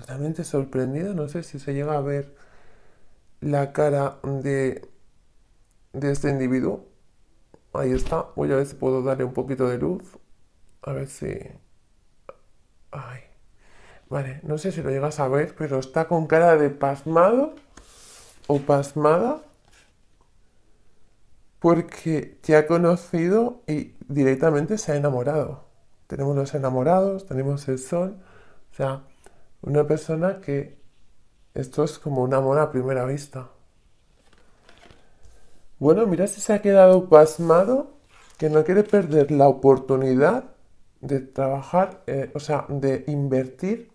totalmente sorprendido. No sé si se llega a ver la cara de, de este individuo. Ahí está. Voy a ver si puedo darle un poquito de luz. A ver si... Ay. Vale, no sé si lo llegas a ver, pero está con cara de pasmado o pasmada porque te ha conocido y directamente se ha enamorado. Tenemos los enamorados, tenemos el sol, o sea, una persona que esto es como un amor a primera vista. Bueno, mira si este se ha quedado pasmado que no quiere perder la oportunidad de trabajar, eh, o sea, de invertir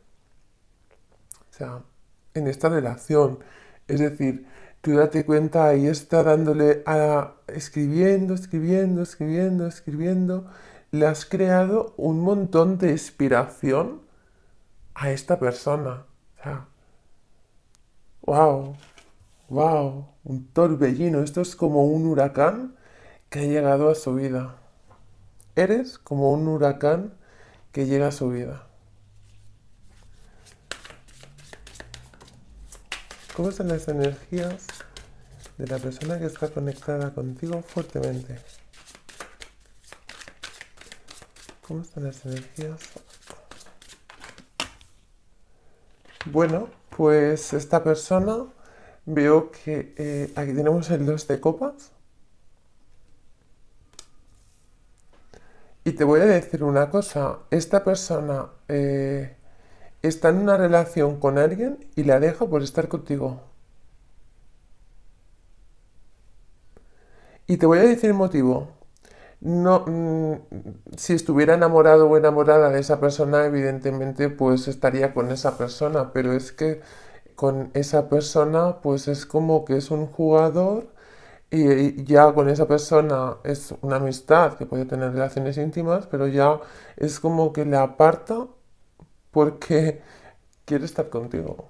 en esta relación. Es decir, tú date cuenta, y está dándole a escribiendo, escribiendo, escribiendo, escribiendo. Le has creado un montón de inspiración a esta persona. O wow, wow, un torbellino. Esto es como un huracán que ha llegado a su vida. Eres como un huracán que llega a su vida. ¿Cómo están las energías de la persona que está conectada contigo fuertemente? ¿Cómo están las energías Bueno, pues esta persona veo que eh, aquí tenemos el 2 de copas. Y te voy a decir una cosa, esta persona eh, está en una relación con alguien y la deja por estar contigo. Y te voy a decir el motivo no, mm, si estuviera enamorado o enamorada de esa persona, evidentemente pues estaría con esa persona, pero es que con esa persona pues es como que es un jugador y, ya con esa persona es una amistad que puede tener relaciones íntimas, pero ya es como que la aparta porque quiere estar contigo.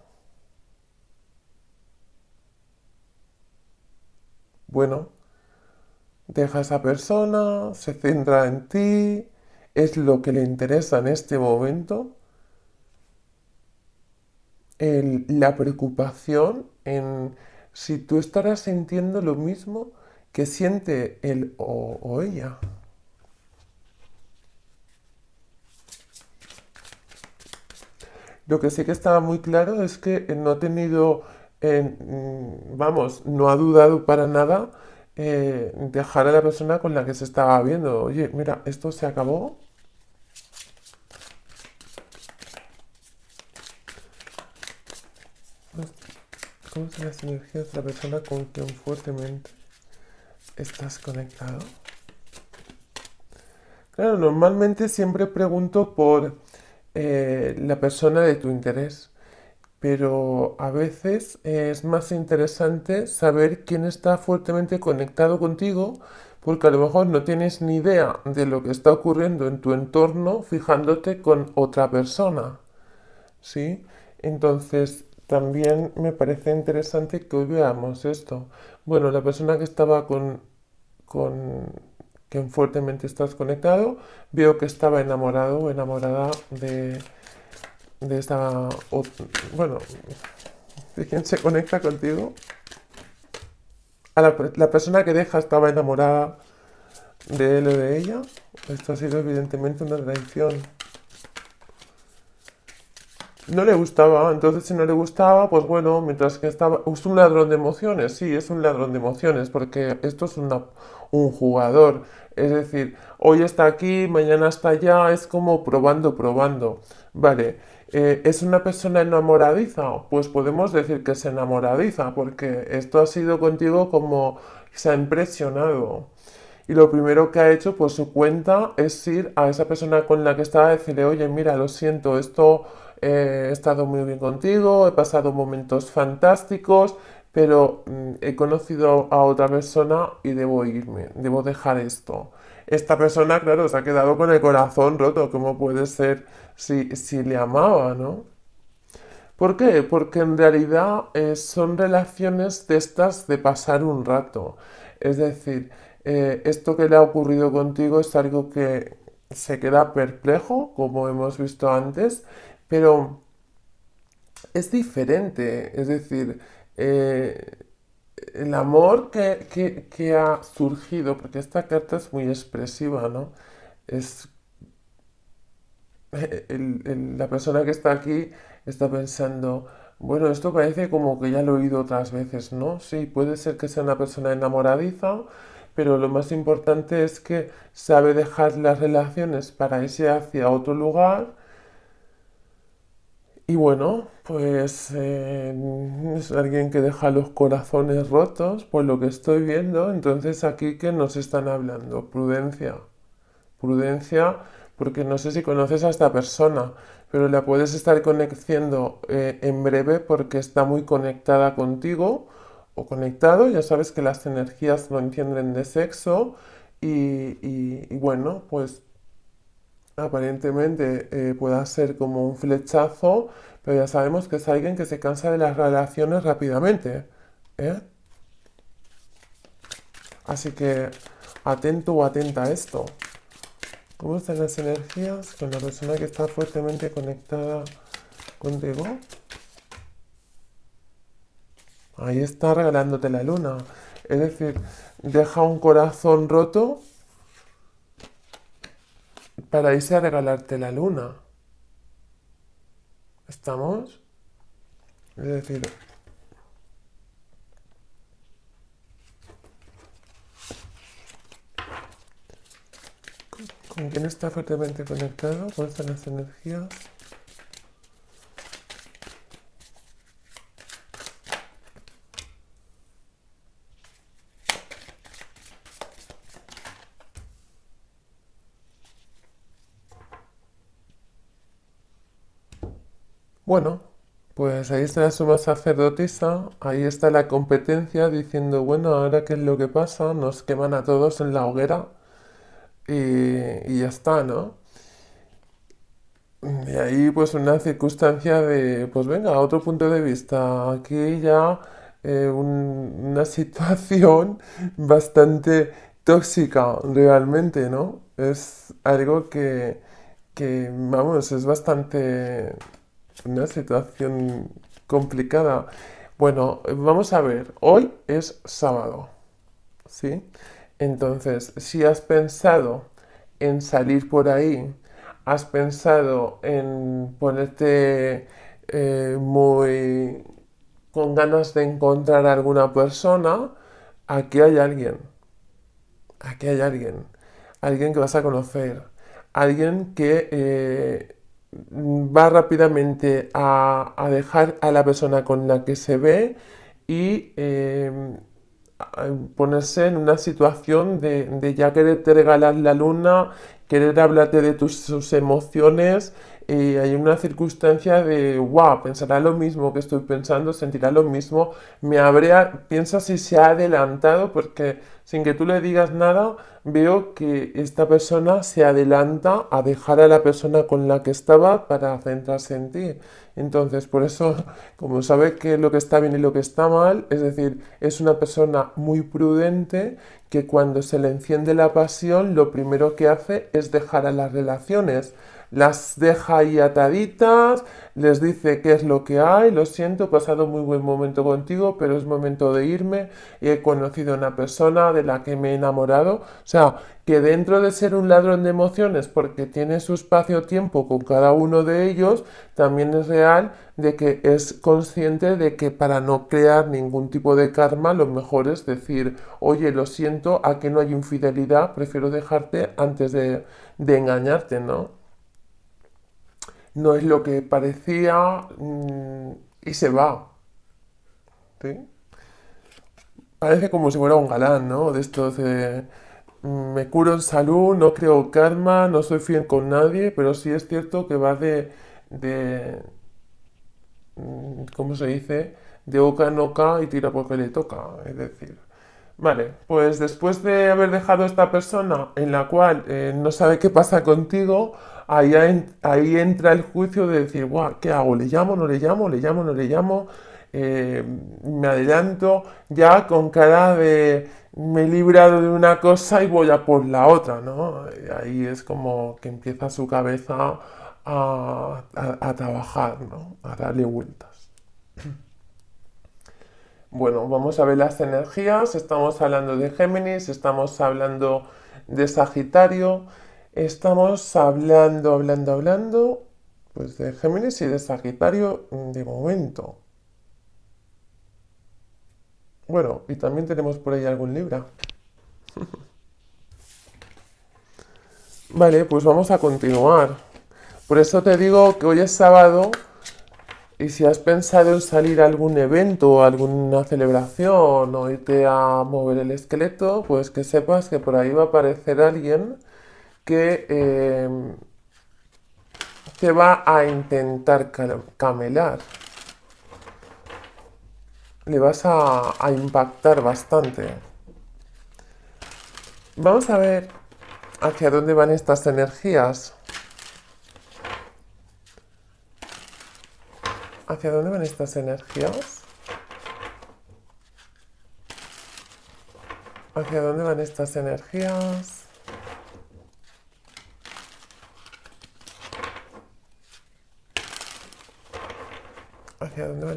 Bueno, deja a esa persona, se centra en ti, es lo que le interesa en este momento. la preocupación en si tú estarás sintiendo lo mismo que siente él o, ella. Lo que sí que estaba muy claro es que no ha tenido, eh, mm, vamos, no ha dudado para nada eh, dejar a la persona con la que se estaba viendo. Oye, mira, esto se acabó. Pues, ¿Cómo son las energías de la persona con quien fuertemente estás conectado? Claro, normalmente siempre pregunto por eh, la persona de tu interés pero a veces es más interesante saber quién está fuertemente conectado contigo, porque a lo mejor no tienes ni idea de lo que está ocurriendo en tu entorno fijándote con otra persona. ¿Sí? Entonces, también me parece interesante que veamos esto. Bueno, la persona que estaba con, con quien fuertemente estás conectado, veo que estaba enamorado o enamorada de de esta... Bueno, de quién se conecta contigo. A la, persona que deja estaba enamorada de él o de ella. Esto ha sido evidentemente una traición. No le gustaba, entonces si no le gustaba, pues bueno, mientras que estaba... Es un ladrón de emociones, sí, es un ladrón de emociones, porque esto es una, un jugador. Es decir, hoy está aquí, mañana está allá, es como probando, probando. Vale, eh, ¿Es una persona enamoradiza? Pues podemos decir que se enamoradiza, porque esto ha sido contigo como se ha impresionado. Y lo primero que ha hecho por pues, su cuenta es ir a esa persona con la que estaba y decirle, oye, mira, lo siento, esto eh, he estado muy bien contigo, he pasado momentos fantásticos, pero mm, he conocido a otra persona y debo irme, debo dejar esto. Esta persona, claro, se ha quedado con el corazón roto, ¿cómo puede ser? si, le amaba, ¿no? ¿Por qué? Porque en realidad eh, son relaciones de estas de pasar un rato. Es decir, eh, esto que le ha ocurrido contigo es algo que se queda perplejo, como hemos visto antes, pero es diferente. Es decir, eh, el amor que, que, ha surgido, porque esta carta es muy expresiva, ¿no? Es la persona que está aquí está pensando, bueno, esto parece como que ya lo he oído otras veces, ¿no? Sí, puede ser que sea una persona enamoradiza, pero lo más importante es que sabe dejar las relaciones para irse hacia otro lugar. Y bueno, pues eh, es alguien que deja los corazones rotos por lo que estoy viendo. Entonces aquí que nos están hablando, prudencia. Prudencia porque no sé si conoces a esta persona, pero la puedes estar conectando eh, en breve porque está muy conectada contigo o conectado, ya sabes que las energías no entienden de sexo y, bueno, pues aparentemente eh, pueda ser como un flechazo, pero ya sabemos que es alguien que se cansa de las relaciones rápidamente. ¿eh? Así que atento o atenta a esto. ¿Cómo están las energías con la persona que está fuertemente conectada contigo. Ahí está regalándote la luna. Es decir, deja un corazón roto para irse a regalarte la luna. ¿Estamos? Es decir, que no está fuertemente conectado, son las energías. Bueno, pues ahí está la suma sacerdotisa, ahí está la competencia diciendo, bueno, ahora qué es lo que pasa, nos queman a todos en la hoguera y ya está, ¿no? Y ahí pues una circunstancia de, pues venga, otro punto de vista. Aquí ya eh, una situación bastante tóxica realmente, ¿no? Es algo que, que, vamos, es bastante una situación complicada. Bueno, vamos a ver, hoy es sábado, ¿sí? Entonces, si has pensado en salir por ahí? ¿Has pensado en ponerte eh, muy con ganas de encontrar a alguna persona? Aquí hay alguien. Aquí hay alguien. Alguien que vas a conocer. Alguien que eh, va rápidamente a, dejar a la persona con la que se ve y... Eh, eh, ponerse en una situación de, de ya quererte regalar la luna, querer hablarte de tus, emociones, y hay una circunstancia de, wow, pensará lo mismo que estoy pensando, sentirá lo mismo, me habría, piensa si se ha adelantado, porque sin que tú le digas nada, veo que esta persona se adelanta a dejar a la persona con la que estaba para centrarse en ti. Entonces, por eso, como sabe que lo que está bien y lo que está mal, es decir, es una persona muy prudente que cuando se le enciende la pasión, lo primero que hace es dejar a las relaciones las deja ahí ataditas, les dice qué es lo que hay, lo siento, he pasado muy buen momento contigo, pero es momento de irme y he conocido a una persona de la que me he enamorado. O sea, que dentro de ser un ladrón de emociones, porque tiene su espacio-tiempo con cada uno de ellos, también es real de que es consciente de que para no crear ningún tipo de karma, lo mejor es decir, oye, lo siento, a que no hay infidelidad, prefiero dejarte antes de, de engañarte, ¿no? no es lo que parecía mm, y se va. Parece como si fuera un galán, ¿no? De estos mm, me curo en salud, no creo karma, no soy fiel con nadie, pero sí es cierto que va de, de mm, ¿cómo se dice? De oca en oca y tira porque le toca. Es decir, vale, pues después de haber dejado esta persona en la cual eh, no sabe qué pasa contigo, ahí, entra el juicio de decir, guau, ¿qué hago? ¿Le llamo, no le llamo, le llamo, no le llamo? Eh, me adelanto ya con cara de me he librado de una cosa y voy a por la otra, ¿no? Ahí es como que empieza su cabeza a, a trabajar, ¿no? A darle vueltas. Bueno, vamos a ver las energías. Estamos hablando de Géminis, estamos hablando de Sagitario. Estamos hablando, hablando, hablando, pues de Géminis y de Sagitario de momento. Bueno, y también tenemos por ahí algún Libra. vale, pues vamos a continuar. Por eso te digo que hoy es sábado y si has pensado en salir a algún evento, o alguna celebración o irte a mover el esqueleto, pues que sepas que por ahí va a aparecer alguien que te eh, va a intentar camelar. Le vas a, a impactar bastante. Vamos a ver hacia dónde van estas energías. ¿Hacia dónde van estas energías? ¿Hacia dónde van estas energías?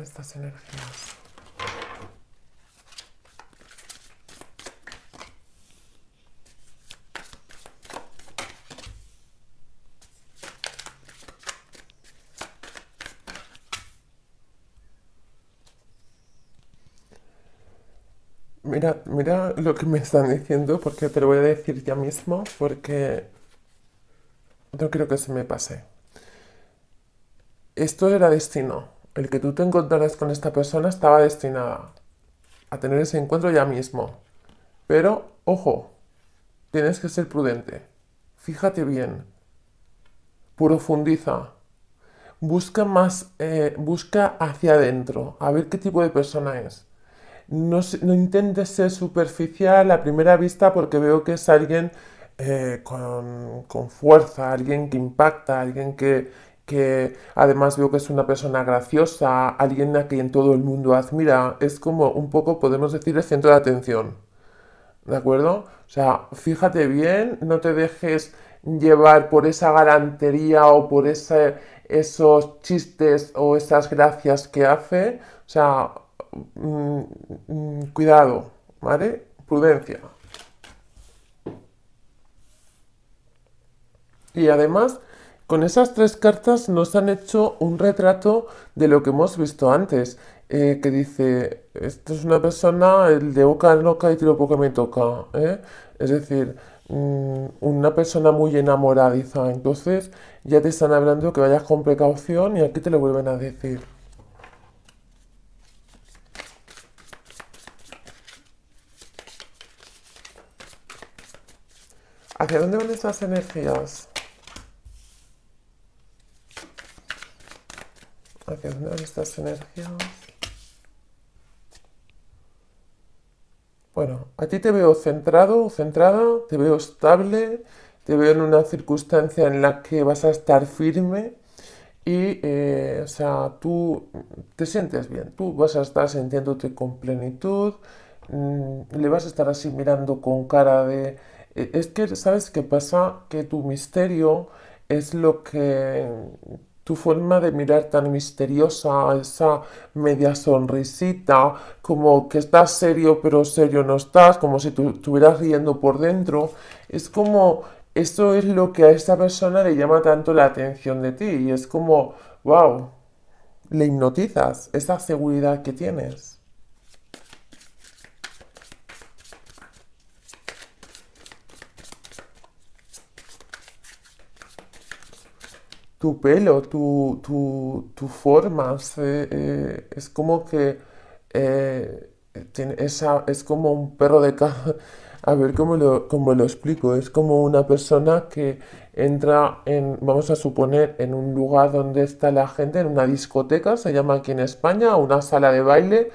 estas energías. Mira, mira lo que me están diciendo porque te lo voy a decir ya mismo porque no creo que se me pase. Esto era destino el que tú te encontrarás con esta persona estaba destinada a tener ese encuentro ya mismo. Pero, ojo, tienes que ser prudente. Fíjate bien. Profundiza. Busca más, eh, busca hacia adentro, a ver qué tipo de persona es. No, intentes ser superficial a primera vista porque veo que es alguien eh, con, con fuerza, alguien que impacta, alguien que, que además veo que es una persona graciosa, alguien a quien todo el mundo admira, es como un poco, podemos decir, el centro de atención. ¿De acuerdo? O sea, fíjate bien, no te dejes llevar por esa galantería o por esos chistes o esas gracias que hace. O sea, mm, mm, cuidado, ¿vale? Prudencia. Y además, con esas tres cartas nos han hecho un retrato de lo que hemos visto antes, eh, que dice, esto es una persona, el de boca loca y tiro poco me toca, ¿eh? Es decir, mm, una persona muy enamoradiza, entonces ya te están hablando que vayas con precaución y aquí te lo vuelven a decir. ¿Hacia dónde van esas energías? estas energías. Bueno, a ti te veo centrado, centrada, te veo estable, te veo en una circunstancia en la que vas a estar firme y, eh, o sea, tú te sientes bien, tú vas a estar sintiéndote con plenitud, mm, le vas a estar así mirando con cara de... Eh, es que, ¿sabes qué pasa? Que tu misterio es lo que tu forma de mirar tan misteriosa, esa media sonrisita, como que estás serio pero serio no estás, como si tú estuvieras riendo por dentro, es como, eso es lo que a esta persona le llama tanto la atención de ti y es como, wow, le hipnotizas esa seguridad que tienes. tu pelo, tu, tu, tu forma eh, es como que eh, tiene esa, es como un perro de caja, a ver cómo lo, cómo lo explico, es como una persona que entra en, vamos a suponer, en un lugar donde está la gente, en una discoteca, se llama aquí en España, una sala de baile,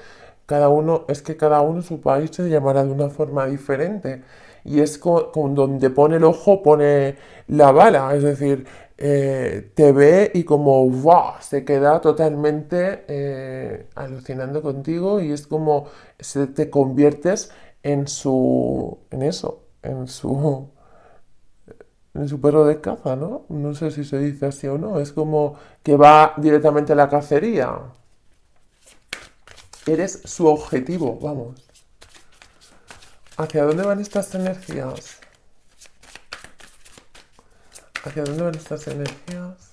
cada uno, es que cada uno en su país se llamará de una forma diferente y es con, donde pone el ojo, pone la bala, es decir, eh, te ve y como se queda totalmente eh, alucinando contigo y es como se te conviertes en su, en eso, en su, en su perro de caza, ¿no? No sé si se dice así o no, es como que va directamente a la cacería. Eres su objetivo, vamos. ¿Hacia dónde van estas energías? ¿Hacia dónde van estas energías?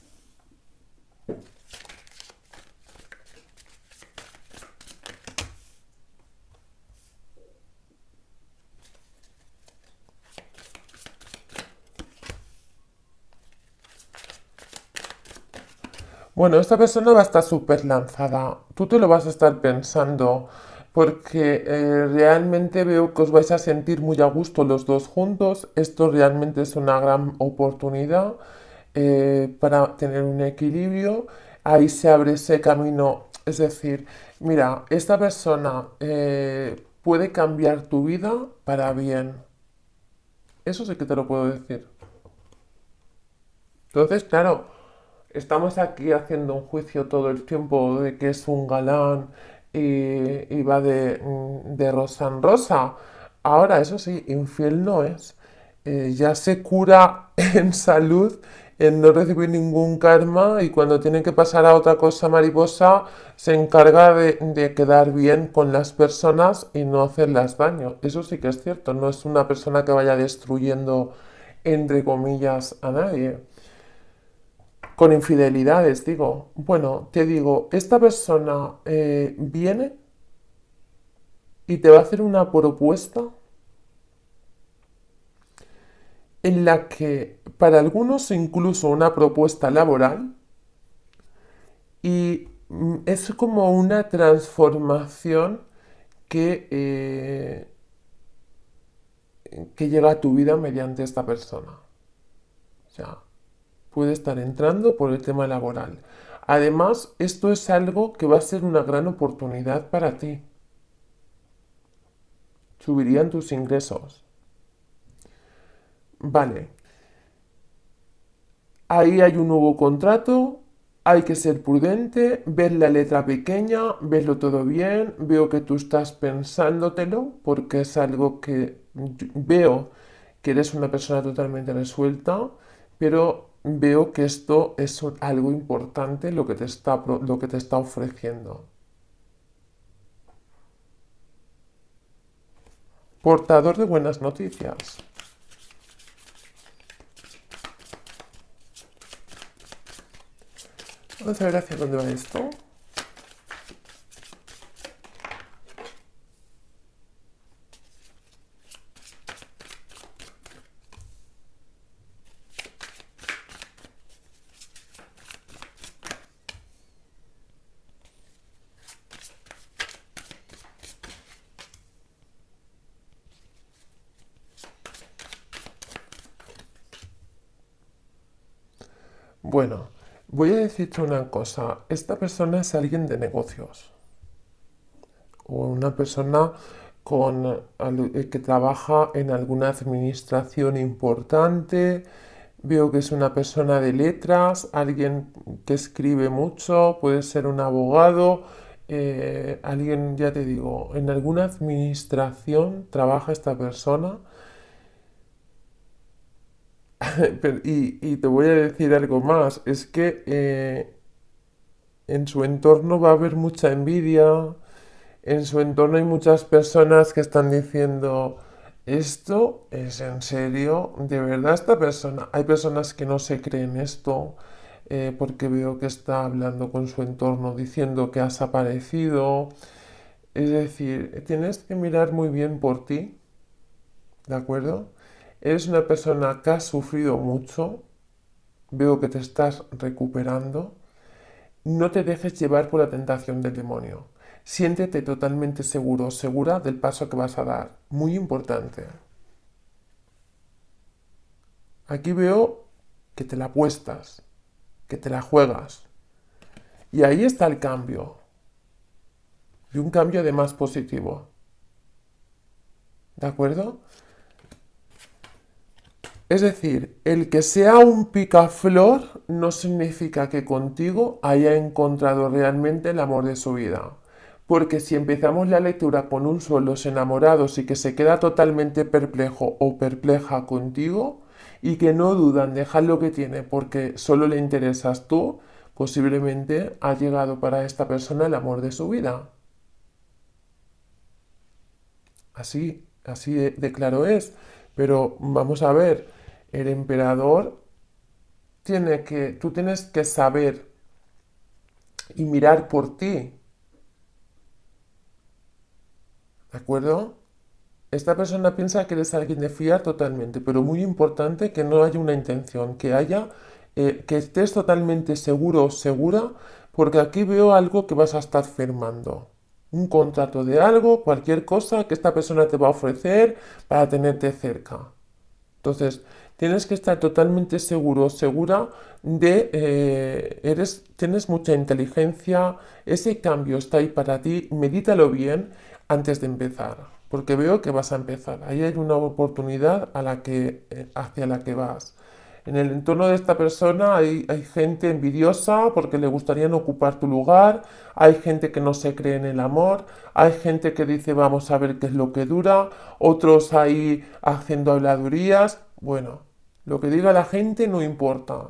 Bueno, esta persona va a estar súper lanzada. Tú te lo vas a estar pensando porque eh, realmente veo que os vais a sentir muy a gusto los dos juntos. Esto realmente es una gran oportunidad eh, para tener un equilibrio. Ahí se abre ese camino. Es decir, mira, esta persona eh, puede cambiar tu vida para bien. Eso sí que te lo puedo decir. Entonces, claro, estamos aquí haciendo un juicio todo el tiempo de que es un galán, y, va de, rosa en rosa. Ahora, eso sí, infiel no es. Eh, ya se cura en salud, en no recibir ningún karma y cuando tiene que pasar a otra cosa mariposa, se encarga de, de quedar bien con las personas y no hacerlas daño. Eso sí que es cierto, no es una persona que vaya destruyendo, entre comillas, a nadie con infidelidades, digo, bueno, te digo, esta persona eh, viene y te va a hacer una propuesta en la que para algunos incluso una propuesta laboral y mm, es como una transformación que, eh, que llega a tu vida mediante esta persona. O puede estar entrando por el tema laboral. Además, esto es algo que va a ser una gran oportunidad para ti. Subirían tus ingresos. Vale. Ahí hay un nuevo contrato, hay que ser prudente, ver la letra pequeña, verlo todo bien, veo que tú estás pensándotelo, porque es algo que veo que eres una persona totalmente resuelta, pero veo que esto es algo importante lo que te está, lo que te está ofreciendo. Portador de buenas noticias. Vamos a ver hacia dónde va esto. Bueno, voy a decirte una cosa. Esta persona es alguien de negocios. O una persona con, eh, que trabaja en alguna administración importante. Veo que es una persona de letras, alguien que escribe mucho, puede ser un abogado, eh, alguien, ya te digo, en alguna administración trabaja esta persona y, te voy a decir algo más, es que eh, en su entorno va a haber mucha envidia, en su entorno hay muchas personas que están diciendo, esto es en serio, de verdad esta persona, hay personas que no se creen esto, eh, porque veo que está hablando con su entorno diciendo que has aparecido, es decir, tienes que mirar muy bien por ti, ¿de acuerdo? eres una persona que ha sufrido mucho, veo que te estás recuperando, no te dejes llevar por la tentación del demonio. Siéntete totalmente seguro, segura del paso que vas a dar. Muy importante. Aquí veo que te la apuestas, que te la juegas. Y ahí está el cambio. Y un cambio además positivo. ¿De acuerdo? Es decir, el que sea un picaflor no significa que contigo haya encontrado realmente el amor de su vida. Porque si empezamos la lectura con un solo enamorados y que se queda totalmente perplejo o perpleja contigo y que no dudan dejar lo que tiene porque solo le interesas tú, posiblemente ha llegado para esta persona el amor de su vida. Así, así de claro es. Pero vamos a ver, el emperador tiene que, tú tienes que saber y mirar por ti. ¿De acuerdo? Esta persona piensa que eres alguien de fiar totalmente, pero muy importante que no haya una intención, que haya, eh, que estés totalmente seguro o segura, porque aquí veo algo que vas a estar firmando. Un contrato de algo, cualquier cosa que esta persona te va a ofrecer para tenerte cerca. Entonces, tienes que estar totalmente seguro, segura de, eh, eres, tienes mucha inteligencia, ese cambio está ahí para ti, medítalo bien antes de empezar, porque veo que vas a empezar. Ahí hay una oportunidad a la que, eh, hacia la que vas. En el entorno de esta persona hay, hay, gente envidiosa porque le gustaría no ocupar tu lugar, hay gente que no se cree en el amor, hay gente que dice vamos a ver qué es lo que dura, otros ahí haciendo habladurías. Bueno, lo que diga la gente no importa.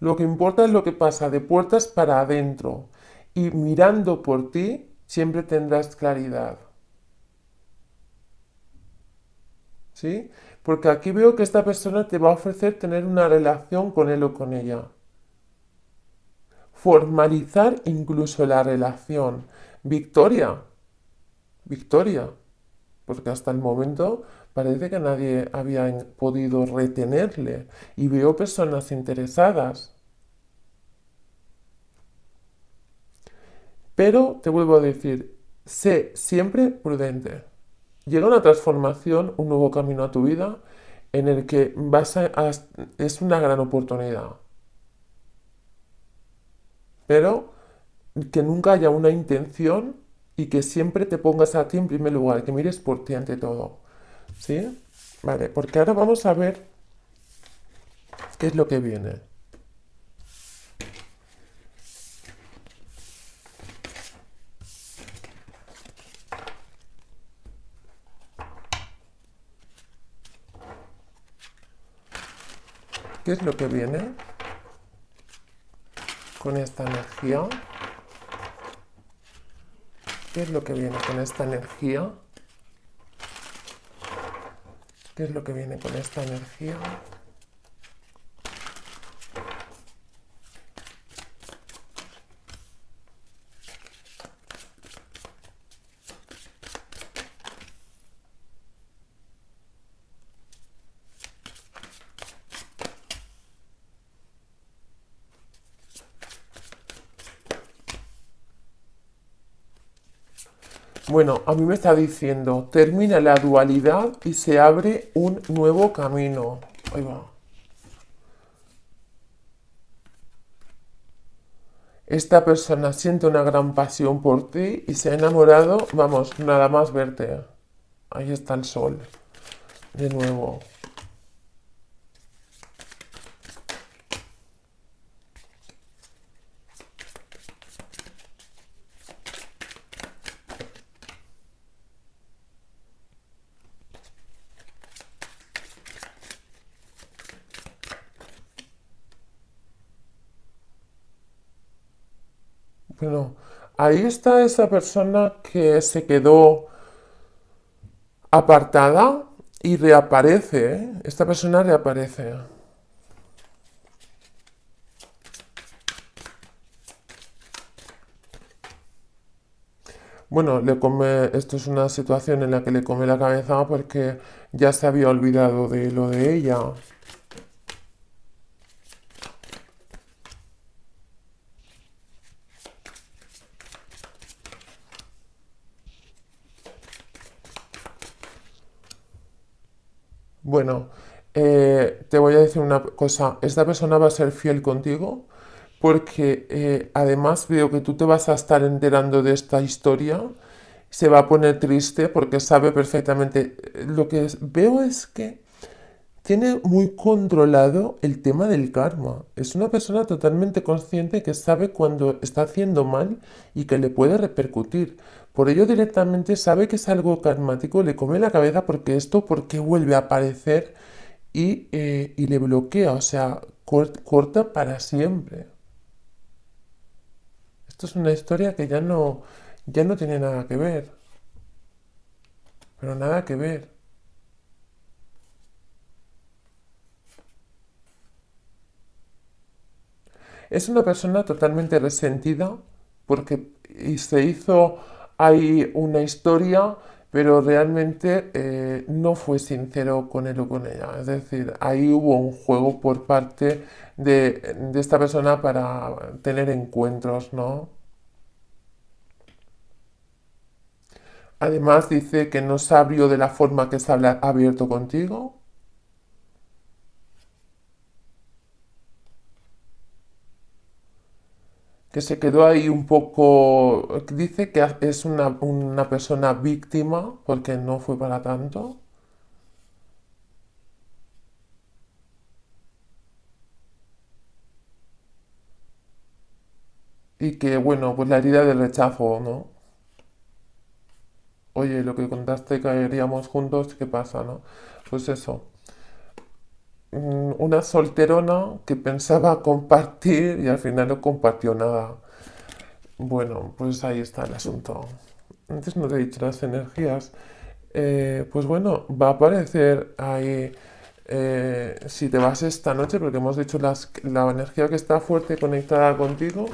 Lo que importa es lo que pasa de puertas para adentro. Y mirando por ti siempre tendrás claridad. ¿Sí? Porque aquí veo que esta persona te va a ofrecer tener una relación con él o con ella. Formalizar incluso la relación. Victoria. Victoria. Porque hasta el momento Parece que nadie había podido retenerle y veo personas interesadas. Pero te vuelvo a decir, sé siempre prudente. Llega una transformación, un nuevo camino a tu vida en el que vas es una gran oportunidad. Pero que nunca haya una intención y que siempre te pongas a ti en primer lugar, que mires por ti ante todo. ¿Sí? Vale, porque ahora vamos a ver qué es lo que viene. ¿Qué es lo que viene con esta energía? ¿Qué es lo que viene con esta energía? qué es lo que viene con esta energía Bueno, a mí me está diciendo, termina la dualidad y se abre un nuevo camino. Ahí va. Esta persona siente una gran pasión por ti y se ha enamorado, vamos, nada más verte. Ahí está el sol. De nuevo. Bueno, ahí está esa persona que se quedó apartada y reaparece. ¿eh? Esta persona reaparece. Bueno, le come, esto es una situación en la que le come la cabeza porque ya se había olvidado de lo de ella. bueno, eh, te voy a decir una cosa, esta persona va a ser fiel contigo porque eh, además veo que tú te vas a estar enterando de esta historia, se va a poner triste porque sabe perfectamente lo que es. Veo es que tiene muy controlado el tema del karma. Es una persona totalmente consciente que sabe cuando está haciendo mal y que le puede repercutir. Por ello directamente sabe que es algo karmático, le come la cabeza porque esto, porque vuelve a aparecer eh, y, le bloquea, o sea, corta para siempre. Esto es una historia que ya no, ya no tiene nada que ver. Pero nada que ver. Es una persona totalmente resentida porque se hizo hay una historia, pero realmente eh, no fue sincero con él o con ella. Es decir, ahí hubo un juego por parte de, esta persona para tener encuentros, ¿no? Además dice que no se abrió de la forma que se abierto contigo, que se quedó ahí un poco, dice que es una, una persona víctima porque no fue para tanto. Y que, bueno, pues la herida del rechazo, ¿no? Oye, lo que contaste caeríamos juntos, ¿qué pasa, no? Pues eso. Mm, una solterona que pensaba compartir y al final no compartió nada. Bueno, pues ahí está el asunto. Antes no te he dicho las energías. Eh, pues bueno, va a aparecer ahí eh, si te vas esta noche, porque hemos dicho la energía que está fuerte conectada contigo.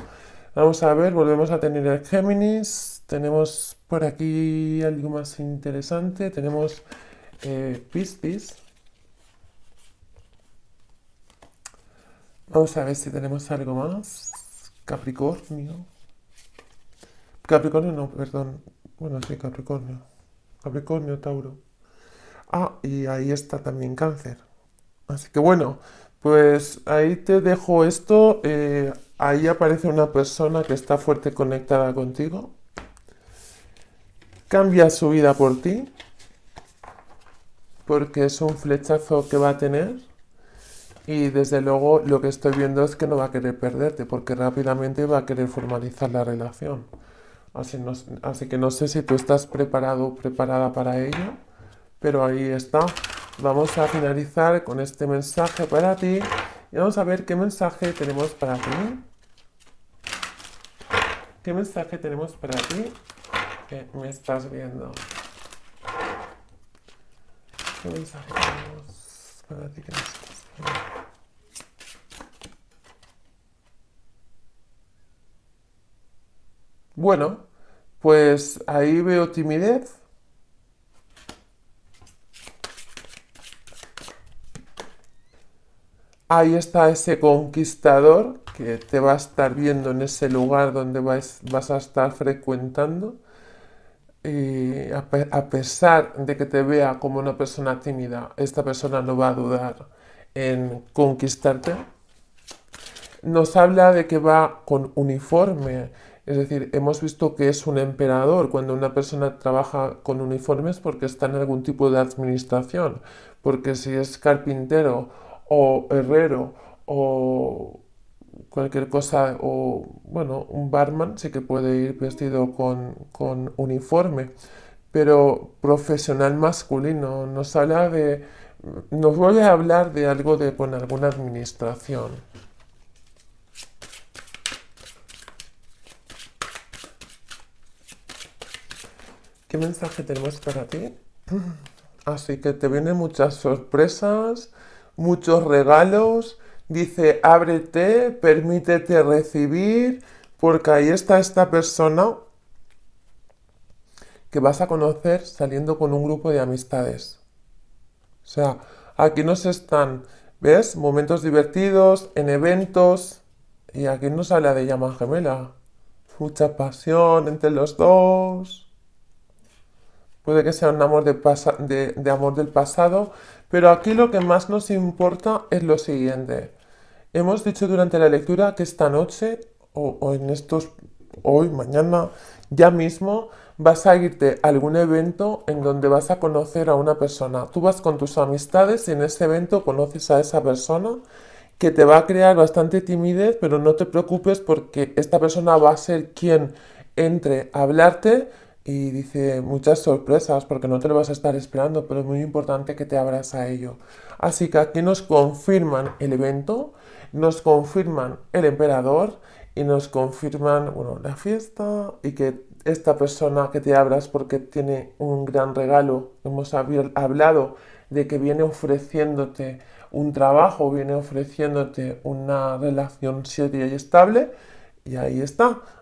Vamos a ver, volvemos a tener el Géminis. Tenemos por aquí algo más interesante. Tenemos eh, Vamos a ver si tenemos algo más. Capricornio. Capricornio no, perdón. Bueno, sí, Capricornio. Capricornio, Tauro. Ah, y ahí está también cáncer. Así que bueno, pues ahí te dejo esto. Eh, ahí aparece una persona que está fuerte conectada contigo. Cambia su vida por ti. Porque es un flechazo que va a tener. Y desde luego lo que estoy viendo es que no va a querer perderte porque rápidamente va a querer formalizar la relación. Así, que no sé si tú estás preparado o preparada para ello, pero ahí está. Vamos a finalizar con este mensaje para ti y vamos a ver qué mensaje tenemos para ti. ¿Qué mensaje tenemos para ti que me estás viendo? ¿Qué mensaje tenemos para ti que me estás viendo? Bueno, pues ahí veo timidez. Ahí está ese conquistador que te va a estar viendo en ese lugar donde vas, a estar frecuentando. Y a, pesar de que te vea como una persona tímida, esta persona no va a dudar en conquistarte. Nos habla de que va con uniforme, es decir, hemos visto que es un emperador. Cuando una persona trabaja con uniformes porque está en algún tipo de administración, porque si es carpintero o herrero o cualquier cosa, o bueno, un barman sí que puede ir vestido con, uniforme, pero profesional masculino nos habla de, nos vuelve a hablar de algo de con alguna administración. ¿Qué mensaje tenemos para ti? Así que te vienen muchas sorpresas, muchos regalos. Dice, ábrete, permítete recibir, porque ahí está esta persona que vas a conocer saliendo con un grupo de amistades. O sea, aquí nos están, ¿ves? Momentos divertidos, en eventos, y aquí nos habla de llama gemela. Mucha pasión entre los dos puede que sea un amor de, de, amor del pasado, pero aquí lo que más nos importa es lo siguiente. Hemos dicho durante la lectura que esta noche o, o, en estos hoy, mañana, ya mismo vas a irte a algún evento en donde vas a conocer a una persona. Tú vas con tus amistades y en ese evento conoces a esa persona que te va a crear bastante timidez, pero no te preocupes porque esta persona va a ser quien entre a hablarte y dice muchas sorpresas porque no te lo vas a estar esperando, pero es muy importante que te abras a ello. Así que aquí nos confirman el evento, nos confirman el emperador y nos confirman, bueno, la fiesta y que esta persona que te abras porque tiene un gran regalo. Hemos hablado de que viene ofreciéndote un trabajo, viene ofreciéndote una relación seria y estable y ahí está.